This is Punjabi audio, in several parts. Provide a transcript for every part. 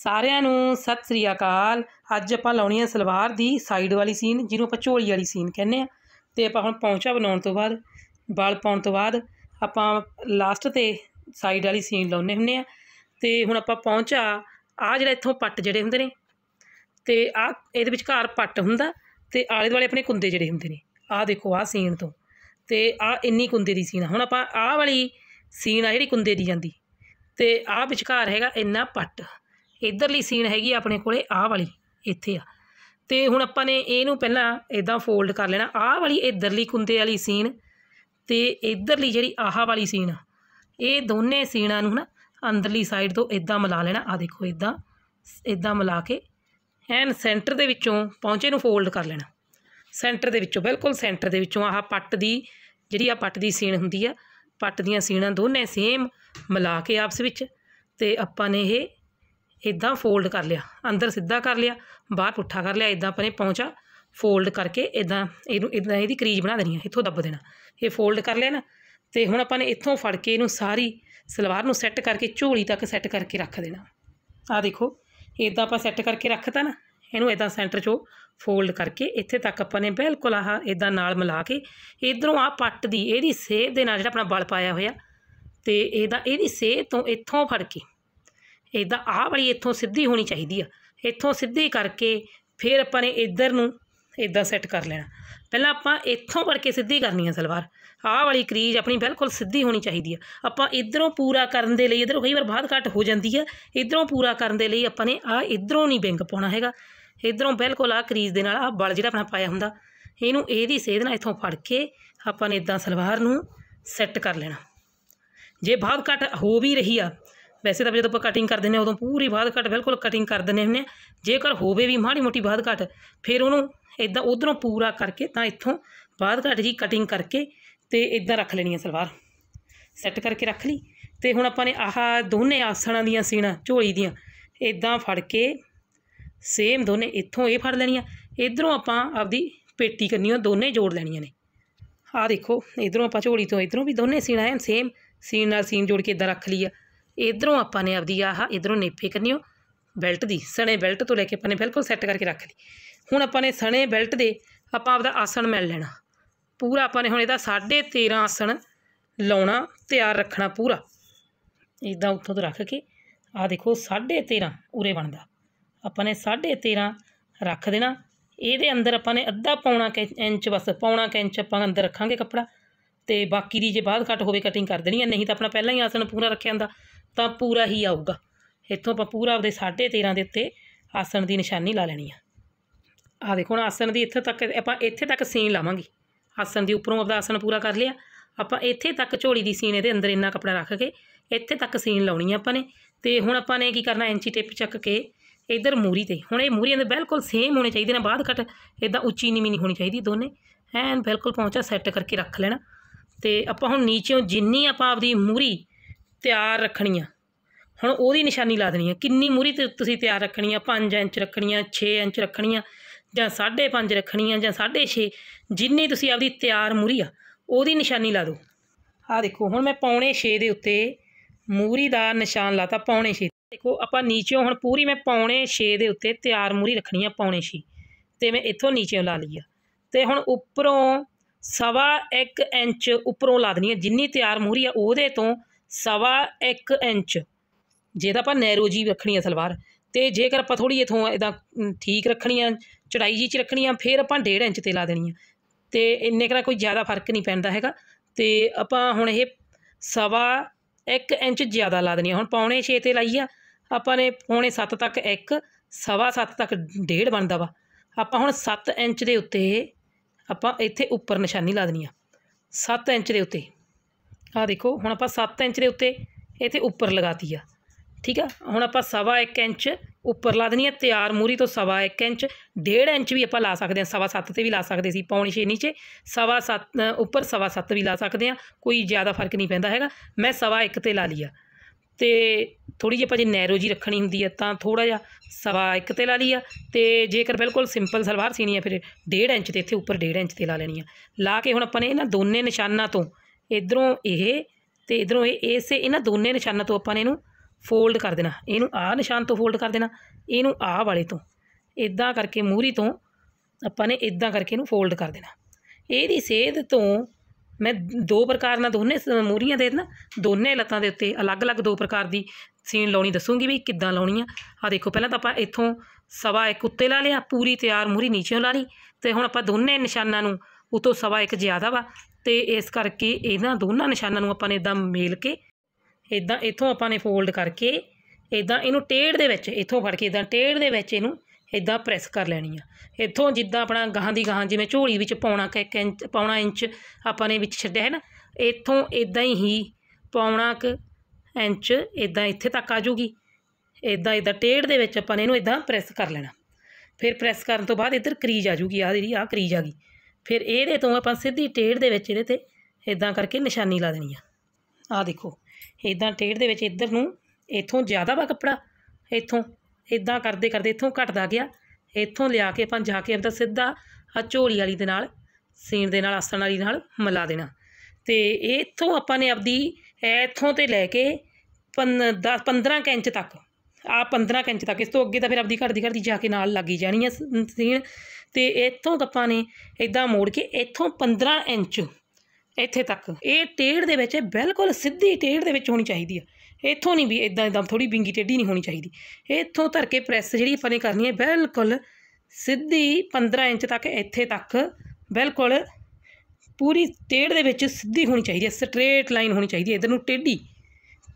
ਸਾਰਿਆਂ ਨੂੰ ਸਤਿ ਸ੍ਰੀ ਅਕਾਲ ਅੱਜ ਆਪਾਂ ਲਾਉਣੀ ਹੈ ਸਲਵਾਰ ਦੀ ਸਾਈਡ ਵਾਲੀ ਸੀਨ ਜਿਹਨੂੰ ਆਪਾਂ ਝੋਲੀ ਵਾਲੀ ਸੀਨ ਕਹਿੰਦੇ ਆ ਤੇ ਆਪਾਂ ਹੁਣ ਪੌਂਚਾ ਬਣਾਉਣ ਤੋਂ ਬਾਅਦ ਬਲ ਪਾਉਣ ਤੋਂ ਬਾਅਦ ਆਪਾਂ ਲਾਸਟ ਤੇ ਸਾਈਡ ਵਾਲੀ ਸੀਨ ਲਾਉਨੇ ਹੁੰਨੇ ਆ ਤੇ ਹੁਣ ਆਪਾਂ ਪੌਂਚਾ ਆ ਜਿਹੜਾ ਇੱਥੋਂ ਪੱਟ ਜਿਹੜੇ ਹੁੰਦੇ ਨੇ ਤੇ ਆ ਇਹਦੇ ਵਿੱਚ ਘਾਰ ਪੱਟ ਹੁੰਦਾ ਤੇ ਆਲੇ ਦੁਆਲੇ ਆਪਣੇ ਕੁੰਦੇ ਜਿਹੜੇ ਹੁੰਦੇ ਨੇ ਆ ਦੇਖੋ ਆ ਸੀਨ ਤੋਂ ਤੇ ਆ ਇੰਨੀ ਕੁੰਦੇ ਦੀ ਸੀਨ ਹੁਣ ਆਪਾਂ ਆ ਵਾਲੀ ਸੀਨ ਆ ਜਿਹੜੀ ਕੁੰਦੇ ਦੀ ਜਾਂਦੀ ਤੇ ਆਹ ਵਿਚਕਾਰ ਹੈਗਾ ਇੰਨਾ ਪੱਟ ਇਧਰਲੀ ਸੀਨ ਹੈਗੀ ਆਪਣੇ ਕੋਲੇ ਆਹ ਵਾਲੀ ਇੱਥੇ ਆ ਤੇ ਹੁਣ ਆਪਾਂ ਨੇ ਇਹਨੂੰ ਪਹਿਲਾਂ ਇਦਾਂ ਫੋਲਡ ਕਰ ਲੈਣਾ ਆਹ ਵਾਲੀ ਇਧਰਲੀ ਕੁੰਦੇ ਵਾਲੀ ਸੀਨ ਤੇ ਇਧਰਲੀ ਜਿਹੜੀ ਆਹ ਵਾਲੀ ਸੀਨ ਆ ਇਹ ਦੋਨੇ ਸੀਨਾਂ ਨੂੰ ਨਾ ਅੰਦਰਲੀ ਸਾਈਡ ਤੋਂ ਇਦਾਂ ਮਿਲਾ ਲੈਣਾ ਆ ਦੇਖੋ ਇਦਾਂ ਇਦਾਂ ਮਿਲਾ ਕੇ ਐਨ ਸੈਂਟਰ ਦੇ ਵਿੱਚੋਂ ਪੌਂਚੇ ਨੂੰ ਫੋਲਡ ਕਰ ਲੈਣਾ ਸੈਂਟਰ ਦੇ ਵਿੱਚੋਂ ਬਿਲਕੁਲ ਸੈਂਟਰ ਦੇ ਵਿੱਚੋਂ ਆਹ ਪੱਟ ਦੀ ਜਿਹੜੀ ਆ ਪੱਟ ਦੀ ਸੀਨ ਹੁੰਦੀ ਆ ਪੱਟ ਦੀਆਂ ਸੀਣਾ ਦੋਨੇ ਸੇਮ ਮਿਲਾ ਕੇ ਆਪਸ ਵਿੱਚ ਤੇ ਆਪਾਂ ਨੇ ਇਹ ਇਦਾਂ ਫੋਲਡ ਕਰ ਲਿਆ ਅੰਦਰ ਸਿੱਧਾ ਕਰ ਲਿਆ ਬਾਹਰ ਪੁੱਠਾ ਕਰ ਲਿਆ ਇਦਾਂ ਆਪਾਂ ਨੇ ਪਹੁੰਚਾ ਫੋਲਡ ਕਰਕੇ ਇਦਾਂ ਇਹਨੂੰ ਇਦਾਂ ਇਹਦੀ ਕਰੀਜ ਬਣਾ ਦੇਣੀ ਹੈ ਇੱਥੋਂ ਦੱਬ ਦੇਣਾ ਇਹ ਫੋਲਡ ਕਰ ਲਿਆ ਨਾ ਤੇ ਹੁਣ ਆਪਾਂ ਨੇ ਇੱਥੋਂ ਫੜ ਕੇ ਇਹਨੂੰ ਸਾਰੀ ਸਲਵਾਰ ਨੂੰ ਸੈੱਟ ਕਰਕੇ ਝੋਲੀ ਤੱਕ ਸੈੱਟ ਕਰਕੇ ਰੱਖ ਦੇਣਾ ਆ ਦੇਖੋ ਇਦਾਂ ਆਪਾਂ ਸੈੱਟ ਕਰਕੇ ਰੱਖਤਾ ਨਾ ਇਹਨੂੰ ਇਦਾਂ ਸੈਂਟਰ 'ਚੋਂ ਫੋਲਡ ਕਰਕੇ ਇੱਥੇ ਤੱਕ ਆਪਾਂ ਨੇ ਬਿਲਕੁਲ ਆਹ ਇਦਾਂ ਨਾਲ ਮਿਲਾ ਕੇ ਇਧਰੋਂ ਆ ਪੱਟ ਦੀ ਇਹਦੀ ਸੇਹ ਦੇ ਨਾਲ ਜਿਹੜਾ ਆਪਣਾ ਬਲ ਪਾਇਆ ਹੋਇਆ ਤੇ ਇਹਦਾ ਇਹਦੀ ਸੇਹ ਤੋਂ ਇੱਥੋਂ ਫੜ ਕੇ ਇਦਾਂ ਆਹ ਵਾਲੀ ਇੱਥੋਂ ਸਿੱਧੀ ਹੋਣੀ ਚਾਹੀਦੀ ਆ ਇੱਥੋਂ ਸਿੱਧੀ ਕਰਕੇ ਫਿਰ ਆਪਾਂ ਨੇ ਇਧਰ ਨੂੰ ਇਦਾਂ ਸੈੱਟ ਕਰ ਲੈਣਾ ਪਹਿਲਾਂ ਆਪਾਂ ਇੱਥੋਂ ਫੜ ਕੇ ਸਿੱਧੀ ਕਰਨੀ ਆ ਸਲਵਾਰ ਆਹ ਵਾਲੀ ਕਰੀਜ ਆਪਣੀ ਬਿਲਕੁਲ ਸਿੱਧੀ ਹੋਣੀ ਚਾਹੀਦੀ ਆ ਆਪਾਂ ਇਧਰੋਂ ਪੂਰਾ ਕਰਨ ਦੇ ਲਈ ਇਧਰੋਂ ਕਈ ਵਾਰ ਬਾਹਰ ਘੱਟ ਹੋ ਜਾਂਦੀ ਆ ਇਧਰੋਂ ਪੂਰਾ ਕਰਨ ਦੇ ਲਈ ਆਪਾਂ ਨੇ ਆ ਇਧਰੋਂ ਨਹੀਂ ਬਿੰਗ ਪਾਉਣਾ ਹੈਗਾ ਇਧਰੋਂ ਬਿਲਕੁਲ ਆ ਕਰੀਜ਼ ਦੇ ਨਾਲ ਆ ਬਲ ਜਿਹੜਾ ਆਪਣਾ ਪਾਇਆ ਹੁੰਦਾ ਇਹਨੂੰ ਇਹਦੀ ਸੇਧ ਨਾਲ ਇੱਥੋਂ ਫੜ ਕੇ ਆਪਾਂ ਨੇ ਇਦਾਂ ਸਲਵਾਰ ਨੂੰ ਸੈੱਟ ਕਰ ਲੈਣਾ ਜੇ ਬਾਹਰ ਕੱਟ ਹੋ ਵੀ ਰਹੀ ਆ ਵੈਸੇ ਤਾਂ ਜਦੋਂ ਆਪਾਂ ਕਟਿੰਗ ਕਰ ਦਿੰਨੇ ਉਦੋਂ ਪੂਰੀ ਬਾਹਰ ਕੱਟ ਬਿਲਕੁਲ ਕਟਿੰਗ ਕਰ ਦਿੰਨੇ ਹੁੰਨੇ ਜੇਕਰ ਹੋਵੇ ਵੀ ਮਾੜੀ ਮੋਟੀ ਬਾਹਰ ਕੱਟ ਫਿਰ ਉਹਨੂੰ ਇਦਾਂ ਉਧਰੋਂ ਪੂਰਾ ਕਰਕੇ ਤਾਂ ਇੱਥੋਂ ਬਾਹਰ ਕੱਟ ਜੀ ਕਟਿੰਗ ਕਰਕੇ ਤੇ ਇਦਾਂ ਰੱਖ ਲੈਣੀ ਆ ਸਲਵਾਰ ਸੈੱਟ ਕਰਕੇ ਰੱਖ ਲਈ ਤੇ ਹੁਣ ਆਪਾਂ ਨੇ ਆਹ ਦੋਨੇ ਆਸਣਾਂ ਦੀਆਂ ਸੀਣਾ ਝੋਲੀ ਦੀਆਂ ਇਦਾਂ ਫੜ ਕੇ ਸੇਮ ਦੋਨੇ ਇੱਥੋਂ ਇਹ ਫੜ ਲੈਣੀਆਂ ਇਧਰੋਂ ਆਪਾਂ ਆਪਦੀ ਪੇਟੀ ਕਰਨੀ ਉਹ ਦੋਨੇ ਜੋੜ ਲੈਣੀਆਂ ਨੇ ਆਹ ਦੇਖੋ ਇਧਰੋਂ ਆਪਾਂ ਝੋਲੀ ਤੋਂ ਇਧਰੋਂ ਵੀ ਦੋਨੇ ਸੀਣਾ ਆਏ ਸੇਮ ਸੀਨ ਨਾਲ ਸੀਨ ਜੋੜ ਕੇ ਇਦਾਂ ਰੱਖ ਲਈ ਆ ਇਧਰੋਂ ਆਪਾਂ ਨੇ ਆਪਦੀ ਆਹ ਇਧਰੋਂ ਨੇਪੇ ਕਰਨੀ ਉਹ ਬੈਲਟ ਦੀ ਸਣੇ ਬੈਲਟ ਤੋਂ ਲੈ ਕੇ ਆਪਾਂ ਨੇ ਬਿਲਕੁਲ ਸੈੱਟ ਕਰਕੇ ਰੱਖ ਲਈ ਹੁਣ ਆਪਾਂ ਨੇ ਸਣੇ ਬੈਲਟ ਦੇ ਆਪਾਂ ਆਪਦਾ ਆਸਣ ਮਿਲ ਲੈਣਾ ਪੂਰਾ ਆਪਾਂ ਨੇ ਹੁਣ ਇਹਦਾ 13.5 ਆਸਣ ਲਾਉਣਾ ਤਿਆਰ ਰੱਖਣਾ ਪੂਰਾ ਇਦਾਂ ਉੱਥੋਂ ਤੋਂ ਰੱਖ ਕੇ ਆ ਦੇਖੋ 13.5 ਉਰੇ ਬਣਦਾ ਆਪਾਂ ਨੇ 13.5 ਰੱਖ ਦੇਣਾ ਇਹਦੇ ਅੰਦਰ ਆਪਾਂ ਨੇ ਅੱਧਾ ਪੌਣਾ ਇੰਚ ਬਸ ਪੌਣਾ ਇੰਚ ਆਪਾਂ ਅੰਦਰ ਰੱਖਾਂਗੇ ਕੱਪੜਾ ਤੇ ਬਾਕੀ ਦੀ ਜੇ ਬਾਅਦ ਕੱਟ ਹੋਵੇ ਕਟਿੰਗ ਕਰ ਦੇਣੀ ਹੈ ਨਹੀਂ ਤਾਂ ਆਪਣਾ ਪਹਿਲਾਂ ਹੀ ਆਸਣ ਪੂਰਾ ਰੱਖਿਆ ਹੁੰਦਾ ਤਾਂ ਪੂਰਾ ਹੀ ਆਊਗਾ ਇੱਥੋਂ ਆਪਾਂ ਪੂਰਾ ਆਪਦੇ 13.5 ਦੇ ਉੱਤੇ ਆਸਣ ਦੀ ਨਿਸ਼ਾਨੀ ਲਾ ਲੈਣੀ ਆ ਆ ਦੇਖੋ ਹੁਣ ਆਸਣ ਦੀ ਇੱਥੇ ਤੱਕ ਆਪਾਂ ਇੱਥੇ ਤੱਕ ਸੀਨ ਲਾਵਾਂਗੇ ਆਸਣ ਦੀ ਉੱਪਰੋਂ ਆਪਦਾ ਆਸਣ ਪੂਰਾ ਕਰ ਲਿਆ ਆਪਾਂ ਇੱਥੇ ਤੱਕ ਝੋਲੀ ਦੀ ਸੀਨ ਇਹਦੇ ਅੰਦਰ ਇੰਨਾ ਕਪੜਾ ਰੱਖ ਕੇ ਇੱਥੇ ਤੱਕ ਸੀਨ ਲਾਉਣੀ ਆ ਆਪਾਂ ਨੇ ਤੇ ਹੁਣ ਆਪਾਂ ਨੇ ਕੀ ਕਰਨਾ ਇੰਚੀ ਟੇਪ ਚੱਕ ਕੇ ਇਧਰ ਮੂਰੀ ਤੇ ਹੁਣ ਇਹ ਮੂਰੀਆਂ ਦੇ ਬਿਲਕੁਲ ਸੇਮ ਹੋਣੇ ਚਾਹੀਦੇ ਨੇ ਬਾਅਦ ਕੱਟ ਇਦਾਂ ਉੱਚੀ ਨੀਵੀਂ ਨਹੀਂ ਹੋਣੀ ਚਾਹੀਦੀ ਦੋਨੇ ਐਨ ਬਿਲਕੁਲ ਪਹੁੰਚਾ ਸੈੱਟ ਕਰਕੇ ਰੱਖ ਲੈਣਾ ਤੇ ਆਪਾਂ ਹੁਣ ਨੀਚੇੋਂ ਜਿੰਨੀ ਆਪਾਂ ਆਪਦੀ ਮੂਰੀ ਤਿਆਰ ਰੱਖਣੀ ਆ ਹੁਣ ਉਹਦੀ ਨਿਸ਼ਾਨੀ ਲਾ ਦੇਣੀ ਆ ਕਿੰਨੀ ਮੂਰੀ ਤੁਸੀਂ ਤਿਆਰ ਰੱਖਣੀ ਆ 5 ਇੰਚ ਰੱਖਣੀ ਆ 6 ਇੰਚ ਰੱਖਣੀ ਆ ਜਾਂ 5.5 ਰੱਖਣੀ ਆ ਜਾਂ 6.5 ਜਿੰਨੀ ਤੁਸੀਂ ਆਪਦੀ ਤਿਆਰ ਮੂਰੀ ਆ ਉਹਦੀ ਨਿਸ਼ਾਨੀ ਲਾ ਦਿਓ ਆ ਦੇਖੋ ਹੁਣ ਮੈਂ ਪੌਣੇ 6 ਦੇ ਉੱਤੇ ਮੂਰੀ ਦਾ ਨਿਸ਼ਾਨ ਲਾਤਾ ਪੌਣੇ 6 ਦੇਖੋ ਆਪਾਂ ਨੀਚੇੋਂ ਹੁਣ ਪੂਰੀ ਮੈਂ ਪੌਣੇ 6 ਦੇ ਉੱਤੇ ਤਿਆਰ ਮੂਰੀ ਰੱਖਣੀ ਆ ਪੌਣੇ 6 ਤੇ ਮੈਂ ਇੱਥੋਂ ਨੀਚੇੋਂ ਲਾ ਲਈ ਆ ਤੇ ਹੁਣ ਉੱਪਰੋਂ ਸਵਾ 1 ਇੰਚ ਉੱਪਰੋਂ ਲਾ ਦੇਣੀ ਆ ਜਿੰਨੀ ਤਿਆਰ ਮੂਰੀ ਆ ਉਹਦੇ ਤੋਂ ਸਵਾ 1 ਇੰਚ ਜੇ ਤਾਂ ਆਪਾਂ ਨੈਰੋ ਜੀ ਰੱਖਣੀ ਆ ਸਲਵਾਰ ਤੇ ਜੇਕਰ ਆਪਾਂ ਥੋੜੀ ਇਥੋਂ ਇਦਾਂ ਠੀਕ ਰੱਖਣੀ ਆ ਚੜਾਈ ਜੀ ਚ ਰੱਖਣੀ ਆ ਫਿਰ ਆਪਾਂ 1.5 ਇੰਚ ਤੇ ਲਾ ਦੇਣੀ ਆ ਤੇ ਇੰਨੇ ਕਰਾ ਕੋਈ ਜ਼ਿਆਦਾ ਫਰਕ ਨਹੀਂ ਪੈਂਦਾ ਹੈਗਾ ਤੇ ਆਪਾਂ ਹੁਣ ਇਹ ਸਵਾ 1 ਇੰਚ ਜ਼ਿਆਦਾ ਲਾ ਦੇਣੀ ਆ ਹੁਣ ਪੌਣੇ 6 ਤੇ ਲਾਈ ਆ ਆਪਾਂ ਨੇ ਪੌਣੇ 7 ਤੱਕ ਇੱਕ ਸਵਾ 7 ਤੱਕ ਡੇਢ ਬਣਦਾ ਵਾ ਆਪਾਂ ਹੁਣ 7 ਇੰਚ ਦੇ ਉੱਤੇ ਆਪਾਂ ਇੱਥੇ ਉੱਪਰ ਨਿਸ਼ਾਨੀ ਲਾ ਦੇਣੀ ਆ 7 ਇੰਚ ਦੇ ਉੱਤੇ ਆ ਦੇਖੋ ਹੁਣ ਆਪਾਂ 7 ਇੰਚ ਦੇ ਉੱਤੇ ਇੱਥੇ ਉੱਪਰ ਲਗਾਤੀ ਆ ਠੀਕ ਆ ਹੁਣ ਆਪਾਂ ਸਵਾ 1 ਇੰਚ ਉੱਪਰ ਲਾ ਦੇਣੀ ਆ ਤਿਆਰ ਮੂਰੀ ਤੋਂ ਸਵਾ 1 ਇੰਚ ਡੇਢ ਇੰਚ ਵੀ ਆਪਾਂ ਲਾ ਸਕਦੇ ਆ ਸਵਾ 7 ਤੇ ਵੀ ਲਾ ਸਕਦੇ ਸੀ ਪੌਣੀ 6 ਨੀਚੇ ਸਵਾ 7 ਉੱਪਰ ਸਵਾ 7 ਵੀ ਲਾ ਸਕਦੇ ਆ ਕੋਈ ਜ਼ਿਆਦਾ ਫਰਕ ਨਹੀਂ ਪੈਂਦਾ ਹੈਗਾ ਮੈਂ ਸਵਾ 1 ਤੇ ਲਾ ਲਿਆ ਤੇ ਥੋੜੀ ਜਿਹੀ ਆਪਾਂ ਜੇ ਨੈਰੋ ਜੀ ਰੱਖਣੀ ਹੁੰਦੀ ਹੈ ਤਾਂ ਥੋੜਾ ਜਿਹਾ ਸਵਾ ਇੱਕ ਤੇ ਲਾ ਲਈ ਆ ਤੇ ਜੇਕਰ ਬਿਲਕੁਲ ਸਿੰਪਲ ਸਲਵਾਰ ਸੀਣੀ ਆ ਫਿਰ 1.5 ਇੰਚ ਤੇ ਇੱਥੇ ਉੱਪਰ 1.5 ਇੰਚ ਤੇ ਲਾ ਲੈਣੀ ਆ ਲਾ ਕੇ ਹੁਣ ਆਪਾਂ ਨੇ ਇਹਨਾਂ ਦੋਨੇ ਨਿਸ਼ਾਨਾਂ ਤੋਂ ਇਧਰੋਂ ਇਹ ਤੇ ਇਧਰੋਂ ਇਹ ਇਸੇ ਇਹਨਾਂ ਦੋਨੇ ਨਿਸ਼ਾਨਾਂ ਤੋਂ ਆਪਾਂ ਨੇ ਇਹਨੂੰ ਫੋਲਡ ਕਰ ਦੇਣਾ ਇਹਨੂੰ ਆਹ ਨਿਸ਼ਾਨ ਤੋਂ ਫੋਲਡ ਕਰ ਦੇਣਾ ਇਹਨੂੰ ਆਹ ਵਾਲੇ ਤੋਂ ਇਦਾਂ ਕਰਕੇ ਮੂਰੀ ਤੋਂ ਆਪਾਂ ਨੇ ਇਦਾਂ ਕਰਕੇ ਇਹਨੂੰ ਫੋਲਡ ਕਰ ਦੇਣਾ ਇਹਦੀ ਸੇਧ ਤੋਂ ਮੈਂ ਦੋ ਪ੍ਰਕਾਰ ਨਾਲ ਦੋਨੇ ਮੂਰੀਆਂ ਦੇ ਨਾ ਦੋਨੇ ਲੱਤਾਂ ਦੇ ਉੱਤੇ ਅਲੱਗ-ਅਲੱਗ ਦੋ ਪ੍ਰਕਾਰ ਦੀ ਸੀਨ ਲਾਉਣੀ ਦੱਸੂਗੀ ਵੀ ਕਿੱਦਾਂ ਲਾਉਣੀ ਆ ਆ ਦੇਖੋ ਪਹਿਲਾਂ ਤਾਂ ਆਪਾਂ ਇੱਥੋਂ ਸਵਾ ਇੱਕ ਉੱਤੇ ਲਾ ਲਿਆ ਪੂਰੀ ਤਿਆਰ ਮੂਰੀ ਨੀਚੇ ਲਾ ਲਈ ਤੇ ਹੁਣ ਆਪਾਂ ਦੋਨੇ ਨਿਸ਼ਾਨਾਂ ਨੂੰ ਉਤੋਂ ਸਵਾ ਇੱਕ ਜ਼ਿਆਦਾ ਵਾ ਤੇ ਇਸ ਕਰਕੇ ਇਹਨਾਂ ਦੋਨਾਂ ਨਿਸ਼ਾਨਾਂ ਨੂੰ ਆਪਾਂ ਨੇ ਇਦਾਂ ਮੇਲ ਕੇ ਇਦਾਂ ਇੱਥੋਂ ਆਪਾਂ ਨੇ ਫੋਲਡ ਕਰਕੇ ਇਦਾਂ ਇਹਨੂੰ ਟੇੜ ਦੇ ਵਿੱਚ ਇੱਥੋਂ ਫੜ ਕੇ ਇਦਾਂ ਟੇੜ ਦੇ ਵਿੱਚ ਇਹਨੂੰ ਇਦਾਂ ਪ੍ਰੈਸ ਕਰ ਲੈਣੀ ਆ ਇੱਥੋਂ ਜਿੱਦਾਂ ਆਪਣਾ ਗਾਹਾਂ ਦੀ ਗਾਹਾਂ ਜਿਵੇਂ ਝੋਲੀ ਵਿੱਚ ਕਿ ਕ ਇੰਚ ਪਾਉਣਾ ਇੰਚ ਆਪਾਂ ਨੇ ਵਿੱਚ ਛੱਡਿਆ ਹੈ ਨਾ ਇੱਥੋਂ ਇਦਾਂ ਹੀ ਪਾਉਣਾ ਕਿ ਇੰਚ ਇਦਾਂ ਇੱਥੇ ਤੱਕ ਆ ਜੂਗੀ ਇਦਾਂ ਇਦਾਂ ਟੇੜ ਦੇ ਵਿੱਚ ਆਪਾਂ ਨੇ ਇਹਨੂੰ ਇਦਾਂ ਪ੍ਰੈਸ ਕਰ ਲੈਣਾ ਫਿਰ ਪ੍ਰੈਸ ਕਰਨ ਤੋਂ ਬਾਅਦ ਇੱਧਰ ਕਰੀਜ ਆ ਜੂਗੀ ਆ ਜਿਹੜੀ ਆ ਕਰੀਜ ਆ ਗਈ ਫਿਰ ਇਹਦੇ ਤੋਂ ਆਪਾਂ ਸਿੱਧੀ ਟੇੜ ਦੇ ਵਿੱਚ ਇਹਦੇ ਤੇ ਇਦਾਂ ਕਰਕੇ ਨਿਸ਼ਾਨੀ ਲਾ ਦੇਣੀ ਆ ਆ ਦੇਖੋ ਇਦਾਂ ਟੇੜ ਦੇ ਵਿੱਚ ਇੱਧਰ ਨੂੰ ਇੱਥੋਂ ਜ਼ਿਆਦਾ ਵਾ ਕੱਪੜਾ ਇੱਥੋਂ ਇਦਾਂ ਕਰਦੇ ਕਰਦੇ ਇੱਥੋਂ ਘਟਦਾ ਗਿਆ ਇੱਥੋਂ ਲਿਆ ਕੇ ਆਪਾਂ ਜਾ ਕੇ ਆਪਦਾ ਸਿੱਧਾ ਆ ਝੋਲੀ ਵਾਲੀ ਦੇ ਨਾਲ ਸੀਨ ਦੇ ਨਾਲ ਆਸਣ ਵਾਲੀ ਨਾਲ ਮਿਲਾ ਦੇਣਾ ਤੇ ਇੱਥੋਂ ਆਪਾਂ ਨੇ ਆਪਦੀ ਇੱਥੋਂ ਤੇ ਲੈ ਕੇ 15 15 ਕਿੰਚ ਤੱਕ ਆ 15 ਕਿੰਚ ਤੱਕ ਇਸ ਤੋਂ ਅੱਗੇ ਤਾਂ ਫਿਰ ਆਪਦੀ ਘਟਦੀ ਘਟਦੀ ਜਾ ਕੇ ਨਾਲ ਲੱਗੀ ਜਾਣੀ ਹੈ ਸੀਨ ਤੇ ਇੱਥੋਂ ਆਪਾਂ ਨੇ ਇਦਾਂ ਮੋੜ ਕੇ ਇੱਥੋਂ 15 ਇੰਚ ਇੱਥੇ ਤੱਕ ਇਹ ਟੇੜ ਦੇ ਵਿੱਚ ਬਿਲਕੁਲ ਸਿੱਧੀ ਟੇੜ ਦੇ ਵਿੱਚ ਹੋਣੀ ਚਾਹੀਦੀ ਹੈ ਇੱਥੋਂ ਨਹੀਂ ਵੀ ਇਦਾਂ ਇਦਾਂ ਥੋੜੀ ਬਿੰਗੀ ਟੇਢੀ ਨਹੀਂ ਹੋਣੀ ਚਾਹੀਦੀ ਇੱਥੋਂ ਧਰ ਕੇ ਪ੍ਰੈਸ ਜਿਹੜੀ ਆਪਾਂ ਨੇ ਕਰਨੀ ਹੈ ਬਿਲਕੁਲ ਸਿੱਧੀ 15 ਇੰਚ ਤੱਕ ਇੱਥੇ ਤੱਕ ਬਿਲਕੁਲ ਪੂਰੀ ਟੇਢ ਦੇ ਵਿੱਚ ਸਿੱਧੀ ਹੋਣੀ ਚਾਹੀਦੀ ਹੈ ਸਟ੍ਰੇਟ ਲਾਈਨ ਹੋਣੀ ਚਾਹੀਦੀ ਹੈ ਇਧਰ ਨੂੰ ਟੇਢੀ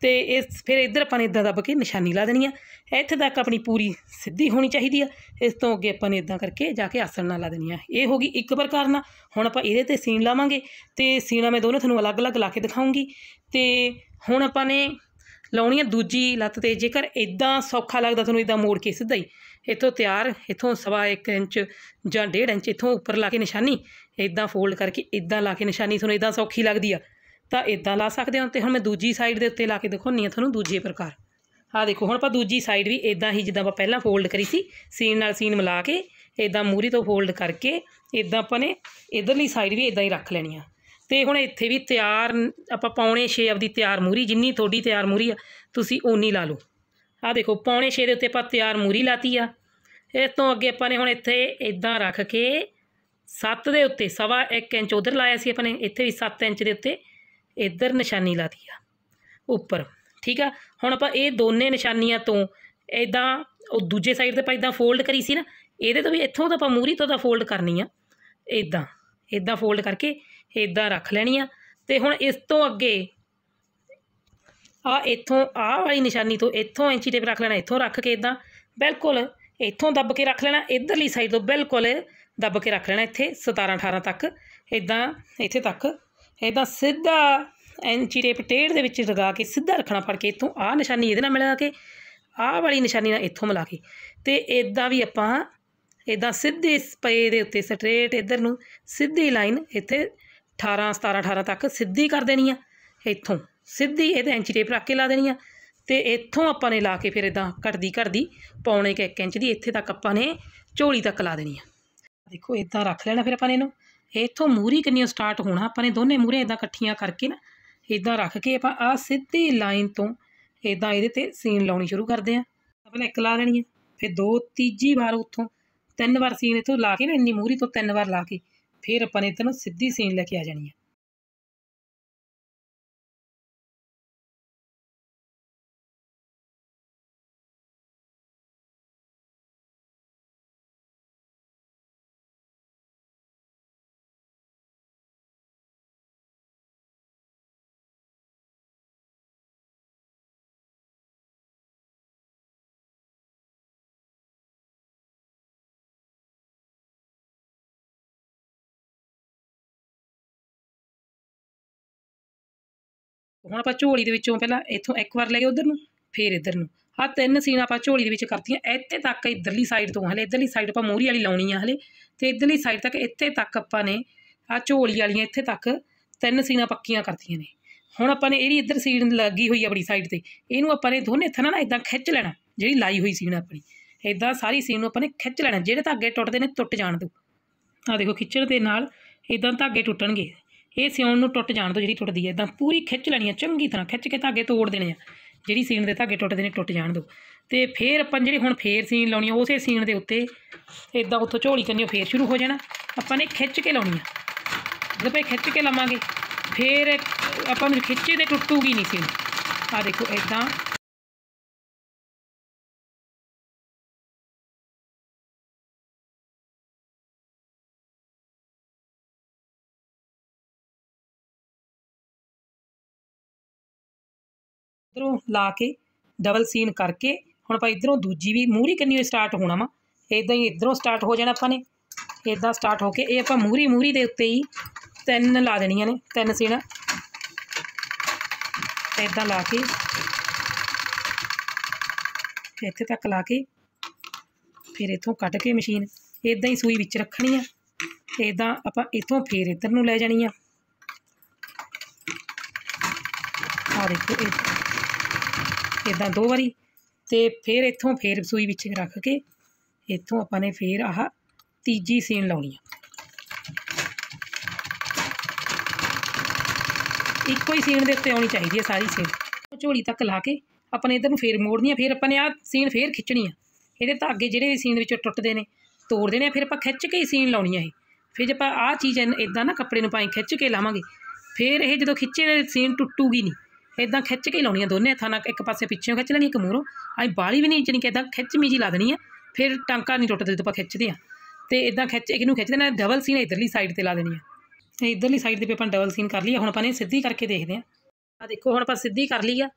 ਤੇ ਇਸ ਫਿਰ ਇਧਰ ਆਪਾਂ ਨੇ ਇਦਾਂ ਦੱਬ ਕੇ ਨਿਸ਼ਾਨੀ ਲਾ ਦੇਣੀ ਆ ਇੱਥੇ ਤੱਕ ਆਪਣੀ ਪੂਰੀ ਸਿੱਧੀ ਹੋਣੀ ਚਾਹੀਦੀ ਆ ਇਸ ਤੋਂ ਅੱਗੇ ਆਪਾਂ ਨੇ ਇਦਾਂ ਕਰਕੇ ਜਾ ਕੇ ਆਸਣ ਨਾਲ ਲਾ ਦੇਣੀ ਆ ਇਹ ਹੋ ਗਈ ਇੱਕ ਪ੍ਰਕਾਰ ਨਾਲ ਹੁਣ ਆਪਾਂ ਇਹਦੇ ਤੇ ਸੀਨ ਲਾਵਾਂਗੇ ਤੇ ਸੀਨਾ ਮੈਂ ਦੋਨੋਂ ਤੁਹਾਨੂੰ ਅਲੱਗ-ਅਲੱਗ ਲਾ ਕੇ ਦਿਖਾਉਂਗੀ ਤੇ ਹੁਣ ਆਪਾਂ ਨੇ ਲਾਉਣੀ ਹੈ ਦੂਜੀ ਲੱਤ ਤੇ ਜੇਕਰ ਇਦਾਂ ਸੌਖਾ ਲੱਗਦਾ ਤੁਹਾਨੂੰ ਇਦਾਂ ਮੋੜ ਕੇ ਸਿੱਧਾ ਹੀ ਇੱਥੋਂ ਤਿਆਰ ਇੱਥੋਂ ਸਵਾ 1 ਇੰਚ ਜਾਂ 1.5 ਇੰਚ ਇੱਥੋਂ ਉੱਪਰ ਲਾ ਕੇ ਨਿਸ਼ਾਨੀ ਇਦਾਂ ਫੋਲਡ ਕਰਕੇ ਇਦਾਂ ਲਾ ਕੇ ਨਿਸ਼ਾਨੀ ਤੁਹਾਨੂੰ ਇਦਾਂ ਸੌਖੀ ਲੱਗਦੀ ਆ ਤਾਂ ਇਦਾਂ ਲਾ ਸਕਦੇ ਹੋ ਤੇ ਹੁਣ ਮੈਂ ਦੂਜੀ ਸਾਈਡ ਦੇ ਉੱਤੇ ਲਾ ਕੇ ਦਿਖਾਉਣੀ ਆ ਤੁਹਾਨੂੰ ਦੂਜੇ ਪ੍ਰਕਾਰ ਆ ਦੇਖੋ ਹੁਣ ਆਪਾਂ ਦੂਜੀ ਸਾਈਡ ਵੀ ਇਦਾਂ ਹੀ ਜਿੱਦਾਂ ਆਪਾਂ ਪਹਿਲਾਂ ਫੋਲਡ ਕਰੀ ਸੀ ਸੀਨ ਨਾਲ ਸੀਨ ਮਿਲਾ ਕੇ ਇਦਾਂ ਮੂਰੀ ਤੋਂ ਫੋਲਡ ਕਰਕੇ ਇਦਾਂ ਆਪਾਂ ਨੇ ਇਧਰਲੀ ਸਾਈਡ ਵੀ ਇਦਾਂ ਹੀ ਰੱਖ ਲੈਣੀ ਆ ਤੇ ਹੁਣ ਇੱਥੇ ਵੀ ਤਿਆਰ ਆਪਾਂ ਪੌਣੇ 6 ਆਪਦੀ ਤਿਆਰ ਮੂਰੀ ਜਿੰਨੀ ਤੁਹਾਡੀ ਤਿਆਰ ਮੂਰੀ ਆ ਤੁਸੀਂ ਓਨੀ ਲਾ ਲਓ ਆ ਦੇਖੋ ਪੌਣੇ 6 ਦੇ ਉੱਤੇ ਆਪਾਂ ਤਿਆਰ ਮੂਰੀ ਲਾਤੀ ਆ ਇਸ ਤੋਂ ਅੱਗੇ ਆਪਾਂ ਨੇ ਹੁਣ ਇੱਥੇ ਇਦਾਂ ਰੱਖ ਕੇ 7 ਦੇ ਉੱਤੇ ਸਵਾ 1 ਇੰਚ ਉਧਰ ਲਾਇਆ ਸੀ ਆਪਾਂ ਨੇ ਇੱਥੇ ਵੀ 7 ਇੰਚ ਦੇ ਉੱਤੇ ਇੱਧਰ ਨਿਸ਼ਾਨੀ ਲਾਤੀ ਆ ਉੱਪਰ ਠੀਕ ਆ ਹੁਣ ਆਪਾਂ ਇਹ ਦੋਨੇ ਨਿਸ਼ਾਨੀਆਂ ਤੋਂ ਇਦਾਂ ਉਹ ਦੂਜੇ ਸਾਈਡ ਤੇ ਆਪਾਂ ਇਦਾਂ ਫੋਲਡ ਕਰੀ ਸੀ ਨਾ ਇਹਦੇ ਤੋਂ ਵੀ ਇੱਥੋਂ ਤੋਂ ਆਪਾਂ ਮੂਰੀ ਤੋਂ ਤਾਂ ਫੋਲਡ ਕਰਨੀ ਆ ਇਦਾਂ ਇਦਾਂ ਫੋਲਡ ਕਰਕੇ ਇਦਾਂ ਰੱਖ ਲੈਣੀ ਆ ਤੇ ਹੁਣ ਇਸ ਤੋਂ ਅੱਗੇ ਆ ਇੱਥੋਂ ਆ ਵਾਲੀ ਨਿਸ਼ਾਨੀ ਤੋਂ ਇੱਥੋਂ ਐਂਚੀ ਟੇਪ ਰੱਖ ਲੈਣਾ ਇੱਥੋਂ ਰੱਖ ਕੇ ਇਦਾਂ ਬਿਲਕੁਲ ਇੱਥੋਂ ਦੱਬ ਕੇ ਰੱਖ ਲੈਣਾ ਇਧਰਲੀ ਸਾਈਡ ਤੋਂ ਬਿਲਕੁਲ ਦੱਬ ਕੇ ਰੱਖ ਲੈਣਾ ਇੱਥੇ 17 18 ਤੱਕ ਇਦਾਂ ਇੱਥੇ ਤੱਕ ਇਦਾਂ ਸਿੱਧਾ ਐਂਚੀ ਟੇਪ ਟੇੜ ਦੇ ਵਿੱਚ ਲਗਾ ਕੇ ਸਿੱਧਾ ਰੱਖਣਾ ਫੜ ਕੇ ਇੱਥੋਂ ਆ ਨਿਸ਼ਾਨੀ ਇਹਦੇ ਨਾਲ ਮਿਲਾ ਕੇ ਆ ਵਾਲੀ ਨਿਸ਼ਾਨੀ ਨਾਲ ਇੱਥੋਂ ਮਿਲਾ ਕੇ ਤੇ ਇਦਾਂ ਵੀ ਆਪਾਂ ਇਦਾਂ ਸਿੱਧੇ ਸਪੇ ਦੇ ਉੱਤੇ ਸਟ੍ਰੇਟ ਇਧਰ ਨੂੰ ਸਿੱਧੀ ਲਾਈਨ ਇੱਥੇ 18 17 18 ਤੱਕ ਸਿੱਧੀ ਕਰ ਦੇਣੀ ਆ ਇੱਥੋਂ ਸਿੱਧੀ ਇਹ ਤਾਂ ਇੰਚ ਟੇਪ ਰੱਖ ਕੇ ਲਾ ਦੇਣੀ ਆ ਤੇ ਇੱਥੋਂ ਆਪਾਂ ਨੇ ਲਾ ਕੇ ਫਿਰ ਇਦਾਂ ਘਟਦੀ ਘਟਦੀ ਪੌਣੇ ਕੇ 1 ਇੰਚ ਦੀ ਇੱਥੇ ਤੱਕ ਆਪਾਂ ਨੇ ਝੋਲੀ ਤੱਕ ਲਾ ਦੇਣੀ ਆ ਦੇਖੋ ਇਦਾਂ ਰੱਖ ਲੈਣਾ ਫਿਰ ਆਪਾਂ ਨੇ ਇਹਨੂੰ ਇੱਥੋਂ ਮੂਰੀ ਕਿੰਨੀ ਸਟਾਰਟ ਹੋਣਾ ਆਪਾਂ ਨੇ ਦੋਨੇ ਮੂਰੇ ਇਦਾਂ ਇਕੱਠੀਆਂ ਕਰਕੇ ਨਾ ਇਦਾਂ ਰੱਖ ਕੇ ਆਪਾਂ ਆ ਸਿੱਧੀ ਲਾਈਨ ਤੋਂ ਇਦਾਂ ਇਹਦੇ ਤੇ ਸੀਨ ਲਾਉਣੀ ਸ਼ੁਰੂ ਕਰਦੇ ਆ ਨੇ ਇੱਕ ਲਾ ਲੈਣੀ ਆ ਫਿਰ ਦੋ ਤੀਜੀ ਵਾਰ ਉੱਥੋਂ ਤਿੰਨ ਵਾਰ ਸੀਨ ਇਥੋਂ ਲਾ ਕੇ ਨਾ ਇੰਨੀ ਮੂਰੀ ਤੋਂ ਤਿੰਨ ਵਾਰ ਲਾ ਕੇ ਫਿਰ ਆਪਾਂ ਨੇ ਇੱਧਰ ਨੂੰ ਸਿੱਧੀ ਸੀਨ ਲੈ ਕੇ ਆ ਜਾਣੀ ਹੈ ਹੁਣ ਆਪਾਂ ਝੋਲੀ ਦੇ ਵਿੱਚੋਂ ਪਹਿਲਾਂ ਇੱਥੋਂ ਇੱਕ ਵਾਰ ਲੈ ਕੇ ਉਧਰ ਨੂੰ ਫੇਰ ਇੱਧਰ ਨੂੰ ਆ ਤਿੰਨ ਸੀਨ ਆਪਾਂ ਝੋਲੀ ਦੇ ਵਿੱਚ ਕਰਤੀਆਂ ਇੱਥੇ ਤੱਕ ਇਧਰਲੀ ਸਾਈਡ ਤੋਂ ਹਲੇ ਇਧਰਲੀ ਸਾਈਡ ਆਪਾਂ ਮੋਹਰੀ ਵਾਲੀ ਲਾਉਣੀ ਆ ਹਲੇ ਤੇ ਇਧਰਲੀ ਸਾਈਡ ਤੱਕ ਇੱਥੇ ਤੱਕ ਆਪਾਂ ਨੇ ਆ ਝੋਲੀ ਵਾਲੀਆਂ ਇੱਥੇ ਤੱਕ ਤਿੰਨ ਸੀਨਾਂ ਪੱਕੀਆਂ ਕਰਤੀਆਂ ਨੇ ਹੁਣ ਆਪਾਂ ਨੇ ਇਹਦੀ ਇੱਧਰ ਸੀਨ ਲੱਗੀ ਹੋਈ ਆ ਬੜੀ ਸਾਈਡ ਤੇ ਇਹਨੂੰ ਆਪਾਂ ਨੇ ਦੋਨੇ ਹੱਥਾਂ ਨਾਲ ਇਦਾਂ ਖਿੱਚ ਲੈਣਾ ਜਿਹੜੀ ਲਾਈ ਹੋਈ ਸੀਨ ਆਪਣੀ ਇਦਾਂ ਸਾਰੀ ਸੀਨ ਨੂੰ ਆਪਾਂ ਨੇ ਖਿੱਚ ਲੈਣਾ ਜਿਹੜੇ ਧਾਗੇ ਟੁੱਟਦੇ ਨੇ ਟੁੱਟ ਜਾਣ ਦੋ ਆ ਦੇਖੋ ਖਿੱਚਣ ਦੇ ਨਾਲ ਇਦਾਂ ਧਾਗੇ ਟੁੱਟਣਗੇ ਇਹ ਸਿਉਣ ਨੂੰ ਟੁੱਟ ਜਾਣ ਤੋਂ ਜਿਹੜੀ ਟੁੱਟਦੀ ਹੈ ਇਦਾਂ ਪੂਰੀ ਖਿੱਚ ਲੈਣੀ ਹੈ ਚੰਗੀ ਤਰ੍ਹਾਂ ਖਿੱਚ ਕੇ ਧਾਗੇ ਤੋੜ ਦੇਣੇ ਆ ਜਿਹੜੀ ਸੀਨ ਦੇ ਧਾਗੇ ਟੁੱਟਦੇ ਨੇ ਟੁੱਟ ਜਾਣ ਦੋ ਤੇ ਫੇਰ ਆਪਾਂ ਜਿਹੜੀ ਹੁਣ ਫੇਰ ਸੀਨ ਲਾਉਣੀ ਆ ਉਸੇ ਸੀਨ ਦੇ ਉੱਤੇ ਇਦਾਂ ਉੱਥੋਂ ਝੋਲੀ ਕੰਨਿਓ ਫੇਰ ਸ਼ੁਰੂ ਹੋ ਜਾਣਾ ਆਪਾਂ ਨੇ ਖਿੱਚ ਕੇ ਲਾਉਣੀ ਆ ਜਦੋਂ ਭਾਈ ਖਿੱਚ ਕੇ ਲਾਵਾਂਗੇ ਫੇਰ ਆਪਾਂ ਨੂੰ ਖਿੱਚੇ ਦੇ ਟੁੱਟੂਗੀ ਨਹੀਂ ਸੀਨ ਆ ਦੇਖੋ ਇਦਾਂ ਇਧਰੋਂ ਲਾ ਕੇ ਡਬਲ ਸੀਨ ਕਰਕੇ ਹੁਣ ਆਪਾਂ ਇਧਰੋਂ ਦੂਜੀ ਵੀ ਮੂਹਰੀ ਕੰਨੀ ਸਟਾਰਟ ਹੋਣਾ ਵਾ ਇਦਾਂ ਹੀ ਇਧਰੋਂ ਸਟਾਰਟ ਹੋ ਜਾਣਾ ਆਪਾਂ ਨੇ ਇਦਾਂ ਸਟਾਰਟ ਹੋ ਕੇ ਇਹ ਆਪਾਂ ਮੂਹਰੀ ਮੂਹਰੀ ਦੇ ਉੱਤੇ ਹੀ ਤਿੰਨ ਲਾ ਦੇਣੀਆਂ ਨੇ ਤਿੰਨ ਸੀਨ ਇਦਾਂ ਲਾ ਕੇ ਇੱਥੇ ਤੱਕ ਲਾ ਕੇ ਫਿਰ ਇਥੋਂ ਕੱਟ ਕੇ ਮਸ਼ੀਨ ਇਦਾਂ ਹੀ ਸੂਈ ਵਿੱਚ ਰੱਖਣੀ ਆ ਇਦਾਂ ਆਪਾਂ ਇਥੋਂ ਫੇਰ ਇੱਧਰ ਨੂੰ ਲੈ ਜਾਣੀ ਆ ਆ ਦੇਖੋ ਇਹ ਇਦਾਂ ਦੋ ਵਾਰੀ ਤੇ ਫਿਰ ਇੱਥੋਂ ਫੇਰ ਸੂਈ ਵਿੱਚ ਰੱਖ ਕੇ ਇੱਥੋਂ ਆਪਾਂ ਨੇ ਫੇਰ ਆਹ ਤੀਜੀ ਸੀਨ ਲਾਉਣੀ ਆ ਇੱਕੋ ਹੀ ਸੀਨ ਦੇ ਉੱਤੇ ਆਉਣੀ ਚਾਹੀਦੀ ਹੈ ਸਾਰੀ ਸੀਨ ਝੋਲੀ ਤੱਕ ਲਾ ਕੇ ਆਪਾਂ ਨੇ ਇਧਰ ਨੂੰ ਫੇਰ ਮੋੜਨੀ ਆ ਫੇਰ ਆਪਾਂ ਨੇ ਆ ਸੀਨ ਫੇਰ ਖਿੱਚਣੀ ਆ ਇਹਦੇ ਧਾਗੇ ਜਿਹੜੇ ਵੀ ਸੀਨ ਵਿੱਚੋਂ ਟੁੱਟਦੇ ਨੇ ਤੋੜ ਦੇਣੇ ਆ ਫਿਰ ਆਪਾਂ ਖਿੱਚ ਕੇ ਹੀ ਸੀਨ ਲਾਉਣੀ ਆ ਇਹ ਫਿਰ ਜੇ ਆਪਾਂ ਆ ਚੀਜ਼ ਇਦਾਂ ਨਾ ਕੱਪੜੇ ਨੂੰ ਪਾਈ ਖਿੱਚ ਕੇ ਲਾਵਾਂਗੇ ਫਿਰ ਇਹ ਜਦੋਂ ਖਿੱਚੇ ਸੀਨ ਟੁੱਟੂਗੀ ਨਹੀਂ ਇਦਾਂ ਖਿੱਚ ਕੇ ਲਾਉਣੀ ਆ ਦੋਨੇ ਹੱਥਾਂ ਨਾਲ ਇੱਕ ਪਾਸੇ ਪਿੱਛੇੋਂ ਖਿੱਚ ਲੈਣੀ ਇੱਕ ਮੂਹਰੋਂ ਆਈ ਬਾਲੀ ਵੀ ਨਹੀਂ ਜਣੀ ਕਿ ਇਦਾਂ ਖਿੱਚ ਮੀਜੀ ਲਾ ਦੇਣੀ ਆ ਫਿਰ ਟਾਂਕਾ ਨਹੀਂ ਟੁੱਟਦਾ ਜਦੋਂ ਆਪਾਂ ਖਿੱਚਦੇ ਆ ਤੇ ਇਦਾਂ ਖਿੱਚ ਇਹਨੂੰ ਖਿੱਚ ਦੇਣਾ ਡਬਲ ਸੀਨ ਇਧਰਲੀ ਸਾਈਡ ਤੇ ਲਾ ਦੇਣੀ ਆ ਤੇ ਇਧਰਲੀ ਸਾਈਡ ਤੇ ਵੀ ਆਪਾਂ ਡਬਲ ਸੀਨ ਕਰ ਲਈ ਹੁਣ ਆਪਾਂ ਨੇ ਸਿੱਧੀ ਕਰਕੇ ਦੇਖਦੇ ਆ ਆ ਦੇਖੋ ਹੁਣ ਆਪਾਂ ਸਿੱਧੀ ਕਰ ਲਈ ਆ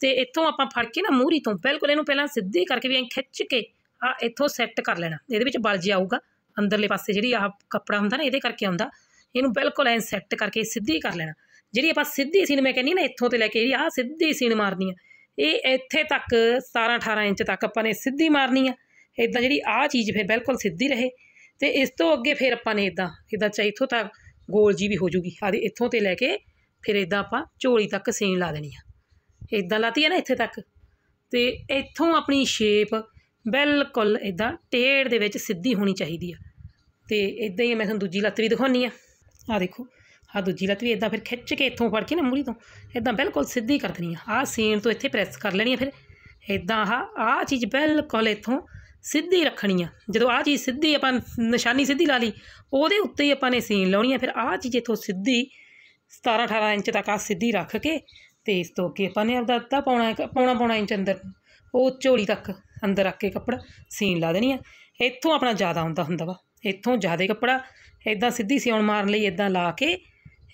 ਤੇ ਇੱਥੋਂ ਆਪਾਂ ਫੜ ਕੇ ਨਾ ਮੂਹਰੀ ਤੋਂ ਬਿਲਕੁਲ ਇਹਨੂੰ ਪਹਿਲਾਂ ਸਿੱਧੀ ਕਰਕੇ ਵੀ ਐਂ ਖਿੱਚ ਕੇ ਆ ਇੱਥੋਂ ਸੈੱਟ ਕਰ ਲੈਣਾ ਇਹਦੇ ਵਿੱਚ ਬਲਜ ਆਊਗਾ ਅੰਦਰਲੇ ਪਾਸੇ ਜਿਹੜੀ ਆ ਕੱਪੜਾ ਹੁੰਦਾ ਨਾ ਇਹਦੇ ਕਰਕੇ ਆਉਂਦਾ ਇਹਨੂੰ ਬਿਲਕੁਲ ਐਂ ਸੈੱਟ ਕਰਕੇ ਸਿੱਧੀ ਕਰ ਲੈਣਾ ਜਿਹੜੀ ਆਪਾਂ ਸਿੱਧੀ ਸੀਨ ਮੈਂ ਕਹਿੰਨੀ ਨਾ ਇੱਥੋਂ ਤੇ ਲੈ ਕੇ ਜਿਹੜੀ ਆ ਸਿੱਧੀ ਸੀਨ ਮਾਰਨੀ ਆ ਇਹ ਇੱਥੇ ਤੱਕ 17 18 ਇੰਚ ਤੱਕ ਆਪਾਂ ਨੇ ਸਿੱਧੀ ਮਾਰਨੀ ਆ ਇਦਾਂ ਜਿਹੜੀ ਆ ਚੀਜ਼ ਫਿਰ ਬਿਲਕੁਲ ਸਿੱਧੀ ਰਹੇ ਤੇ ਇਸ ਤੋਂ ਅੱਗੇ ਫਿਰ ਆਪਾਂ ਨੇ ਇਦਾਂ ਇਦਾਂ ਚਾਹੀ ਇੱਥੋਂ ਤੱਕ ਗੋਲ ਜੀ ਵੀ ਹੋ ਜੂਗੀ ਆਦੇ ਇੱਥੋਂ ਤੇ ਲੈ ਕੇ ਫਿਰ ਇਦਾਂ ਆਪਾਂ ਝੋਲੀ ਤੱਕ ਸੀਨ ਲਾ ਦੇਣੀ ਆ ਇਦਾਂ ਲਾਤੀ ਆ ਨਾ ਇੱਥੇ ਤੱਕ ਤੇ ਇੱਥੋਂ ਆਪਣੀ ਸ਼ੇਪ ਬਿਲਕੁਲ ਇਦਾਂ ਟੇੜ ਦੇ ਵਿੱਚ ਸਿੱਧੀ ਹੋਣੀ ਚਾਹੀਦੀ ਆ ਤੇ ਇਦਾਂ ਹੀ ਮੈਂ ਤੁਹਾਨੂੰ ਦੂਜੀ ਲੱਤ ਵੀ ਦਿਖਾਉਣੀ ਆ ਆ ਦੇਖੋ ਆ ਦੂਜੀ ਲੱਤ ਵੀ ਇਦਾਂ ਫਿਰ ਖਿੱਚ ਕੇ ਇੱਥੋਂ ਫੜ ਕੇ ਨਾ ਮੂਰੀ ਤੋਂ ਇਦਾਂ ਬਿਲਕੁਲ ਸਿੱਧੀ ਕਰ ਦੇਣੀ ਆ ਆ ਸੀਨ ਤੋਂ ਇੱਥੇ ਪ੍ਰੈਸ ਕਰ ਲੈਣੀ ਆ ਫਿਰ ਇਦਾਂ ਆ ਆ ਚੀਜ਼ ਬਿਲਕੁਲ ਇੱਥੋਂ ਸਿੱਧੀ ਰੱਖਣੀ ਆ ਜਦੋਂ ਆ ਚੀਜ਼ ਸਿੱਧੀ ਆਪਾਂ ਨਿਸ਼ਾਨੀ ਸਿੱਧੀ ਲਾ ਲਈ ਉਹਦੇ ਉੱਤੇ ਹੀ ਆਪਾਂ ਨੇ ਸੀਨ ਲਾਉਣੀ ਆ ਫਿਰ ਆ ਚੀਜ਼ ਇੱਥੋਂ ਸਿੱਧੀ 17 18 ਇੰਚ ਤੱਕ ਆ ਸਿੱਧੀ ਰੱਖ ਕੇ ਤੇ ਇਸ ਤੋਂ ਅੱਗੇ ਆਪਾਂ ਨੇ ਆਪਦਾ ਅੱਧਾ ਪਾਉਣਾ ਪਾਉਣਾ ਪਾਉਣਾ ਇੰਚ ਅੰਦਰ ਉਹ ਝੋਲੀ ਤੱਕ ਅੰਦਰ ਰੱਖ ਕੇ ਕੱਪੜਾ ਸੀਨ ਲਾ ਦੇਣੀ ਆ ਇੱਥੋਂ ਆਪਣਾ ਜ਼ਿਆਦਾ ਹੁੰਦਾ ਹੁੰਦਾ ਵਾ ਇੱਥੋਂ ਜ਼ਿਆਦਾ ਕੱਪੜਾ ਇਦਾਂ ਸਿੱਧੀ ਸਿਉਣ ਮਾਰਨ ਲਈ ਇਦਾਂ ਲਾ ਕੇ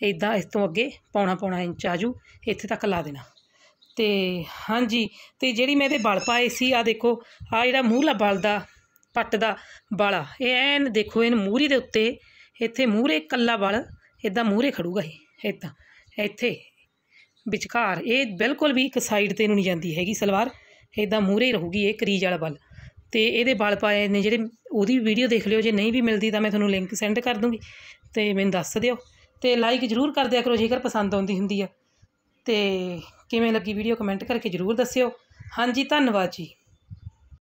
ਇਦਾਂ ਇਸ ਤੋਂ ਅੱਗੇ ਪੌਣਾ ਪੌਣਾ ਇੰਚ ਆਜੂ ਇੱਥੇ ਤੱਕ ਲਾ ਦੇਣਾ ਤੇ ਹਾਂਜੀ ਤੇ ਜਿਹੜੀ ਮੈਂ ਇਹਦੇ ਬਲ ਪਾਏ ਸੀ ਆ ਦੇਖੋ ਆ ਜਿਹੜਾ ਮੂਹਲਾ ਬਲ ਦਾ ਪੱਟ ਦਾ ਬਾਲਾ ਇਹ ਐਨ ਦੇਖੋ ਇਹਨ ਮੂਰੀ ਦੇ ਉੱਤੇ ਇੱਥੇ ਮੂਹਰੇ ਕੱਲਾ ਬਲ ਇਦਾਂ ਮੂਹਰੇ ਖੜੂਗਾ ਇਹ ਇਦਾਂ ਇੱਥੇ ਵਿਚਕਾਰ ਇਹ ਬਿਲਕੁਲ ਵੀ ਇੱਕ ਸਾਈਡ ਤੇ ਨੂੰ ਨਹੀਂ ਜਾਂਦੀ ਹੈਗੀ ਸਲਵਾਰ ਇਦਾਂ ਮੂਹਰੇ ਹੀ ਰਹੂਗੀ ਇਹ ਕਰੀਜ ਵਾਲਾ ਬਲ ਤੇ ਇਹਦੇ ਬਲ ਪਾਏ ਨੇ ਜਿਹੜੇ ਉਹਦੀ ਵੀਡੀਓ ਦੇਖ ਲਿਓ ਜੇ ਨਹੀਂ ਵੀ ਮਿਲਦੀ ਤਾਂ ਮੈਂ ਤੁਹਾਨੂੰ ਲਿੰਕ ਸੈਂਡ ਕਰ ਦੂੰਗੀ ਤੇ ਮੈਨੂੰ ਦੱਸ ਦਿਓ ਤੇ ਲਾਈਕ ਜ਼ਰੂਰ ਕਰ ਦਿਆ ਕਰੋ ਜੇਕਰ ਪਸੰਦ ਆਉਂਦੀ ਹੁੰਦੀ ਆ ਤੇ ਕਿਵੇਂ ਲੱਗੀ ਵੀਡੀਓ ਕਮੈਂਟ ਕਰਕੇ ਜ਼ਰੂਰ ਦੱਸਿਓ ਹਾਂਜੀ ਧੰਨਵਾਦ ਜੀ